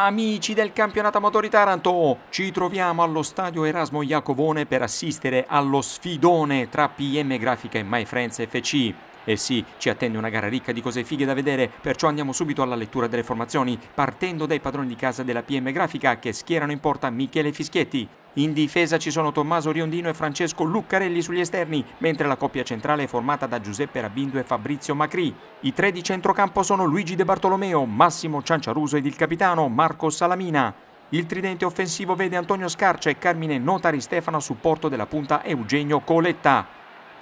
Amici del campionato motori Taranto, ci troviamo allo stadio Erasmo Iacovone per assistere allo sfidone tra PM Grafica e My Friends FC. E eh sì, ci attende una gara ricca di cose fighe da vedere, perciò andiamo subito alla lettura delle formazioni, partendo dai padroni di casa della PM Grafica che schierano in porta Michele Fischietti. In difesa ci sono Tommaso Riondino e Francesco Luccarelli sugli esterni, mentre la coppia centrale è formata da Giuseppe Rabindo e Fabrizio Macri. I tre di centrocampo sono Luigi De Bartolomeo, Massimo Cianciaruso ed il capitano Marco Salamina. Il tridente offensivo vede Antonio Scarcia e Carmine Notari Stefano a supporto della punta Eugenio Coletta.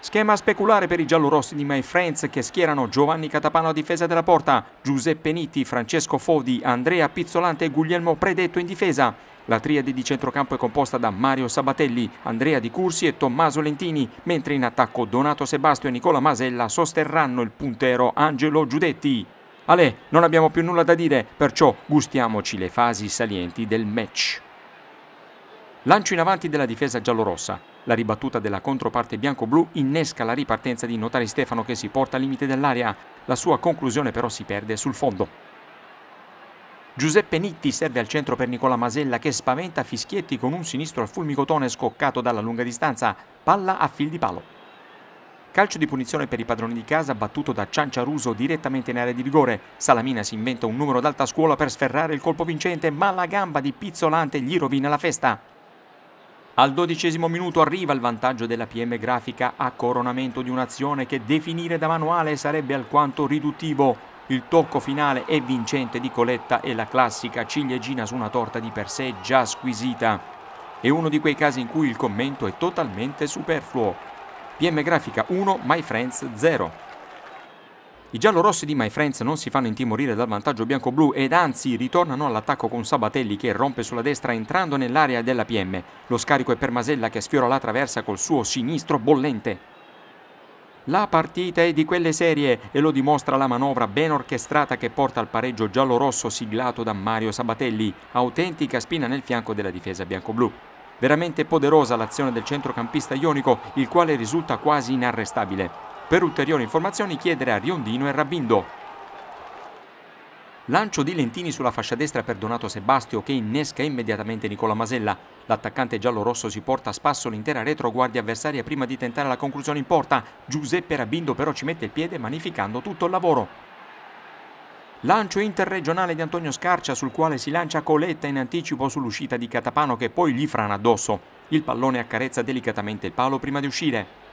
Schema speculare per i giallorossi di My Friends che schierano Giovanni Catapano a difesa della porta, Giuseppe Nitti, Francesco Fodi, Andrea Pizzolante e Guglielmo Predetto in difesa, la triade di centrocampo è composta da Mario Sabatelli, Andrea Di Cursi e Tommaso Lentini, mentre in attacco Donato Sebastio e Nicola Masella sosterranno il puntero Angelo Giudetti. Ale, non abbiamo più nulla da dire, perciò gustiamoci le fasi salienti del match. Lancio in avanti della difesa giallorossa. La ribattuta della controparte bianco-blu innesca la ripartenza di Notari Stefano che si porta al limite dell'area. La sua conclusione però si perde sul fondo. Giuseppe Nitti serve al centro per Nicola Masella che spaventa Fischietti con un sinistro al fulmicotone scoccato dalla lunga distanza, palla a fil di palo. Calcio di punizione per i padroni di casa battuto da Cianciaruso direttamente in area di rigore. Salamina si inventa un numero d'alta scuola per sferrare il colpo vincente ma la gamba di Pizzolante gli rovina la festa. Al dodicesimo minuto arriva il vantaggio della PM grafica a coronamento di un'azione che definire da manuale sarebbe alquanto riduttivo. Il tocco finale è vincente di Coletta e la classica ciliegina su una torta di per sé già squisita. È uno di quei casi in cui il commento è totalmente superfluo. PM Grafica 1, My Friends 0. I giallorossi di My Friends non si fanno intimorire dal vantaggio bianco-blu ed anzi ritornano all'attacco con Sabatelli che rompe sulla destra entrando nell'area della PM. Lo scarico è per Masella che sfiora la traversa col suo sinistro bollente. La partita è di quelle serie e lo dimostra la manovra ben orchestrata che porta al pareggio giallo-rosso siglato da Mario Sabatelli, autentica spina nel fianco della difesa bianco-blu. Veramente poderosa l'azione del centrocampista ionico, il quale risulta quasi inarrestabile. Per ulteriori informazioni chiedere a Riondino e Rabindo. Lancio di Lentini sulla fascia destra per Donato Sebastio che innesca immediatamente Nicola Masella. L'attaccante giallo-rosso si porta a spasso l'intera retroguardia avversaria prima di tentare la conclusione in porta. Giuseppe Rabindo però ci mette il piede magnificando tutto il lavoro. Lancio interregionale di Antonio Scarcia sul quale si lancia Coletta in anticipo sull'uscita di Catapano che poi gli frana addosso. Il pallone accarezza delicatamente il palo prima di uscire.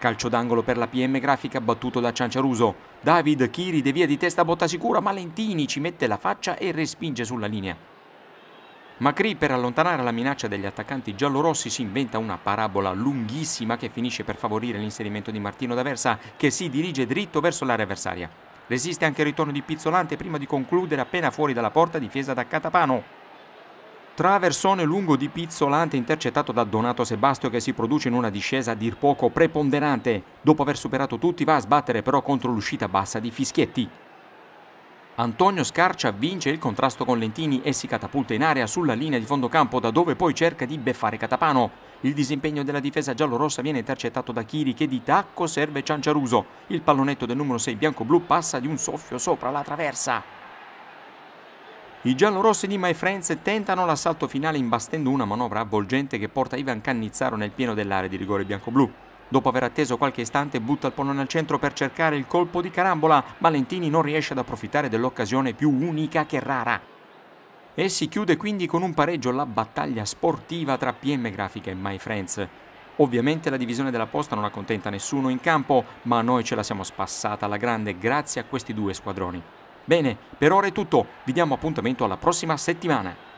Calcio d'angolo per la PM Grafica battuto da Cianciaruso. David Chiri devia di testa botta sicura, ma Lentini ci mette la faccia e respinge sulla linea. Macri per allontanare la minaccia degli attaccanti giallorossi si inventa una parabola lunghissima che finisce per favorire l'inserimento di Martino D'Aversa che si dirige dritto verso l'area avversaria. Resiste anche il ritorno di Pizzolante prima di concludere appena fuori dalla porta difesa da Catapano. Traversone lungo di Pizzolante intercettato da Donato Sebastio che si produce in una discesa a dir poco preponderante. Dopo aver superato tutti va a sbattere però contro l'uscita bassa di Fischietti. Antonio Scarcia vince il contrasto con Lentini e si catapulta in area sulla linea di fondo campo da dove poi cerca di beffare Catapano. Il disimpegno della difesa giallorossa viene intercettato da Chiri che di tacco serve Cianciaruso. Il pallonetto del numero 6 bianco-blu passa di un soffio sopra la traversa. I giallorossi di My Friends tentano l'assalto finale imbastendo una manovra avvolgente che porta Ivan Cannizzaro nel pieno dell'area di rigore bianco-blu. Dopo aver atteso qualche istante butta il pallone al centro per cercare il colpo di carambola, Valentini non riesce ad approfittare dell'occasione più unica che rara. E si chiude quindi con un pareggio la battaglia sportiva tra PM Grafica e My Friends. Ovviamente la divisione della posta non accontenta nessuno in campo, ma noi ce la siamo spassata alla grande grazie a questi due squadroni. Bene, per ora è tutto, vi diamo appuntamento alla prossima settimana.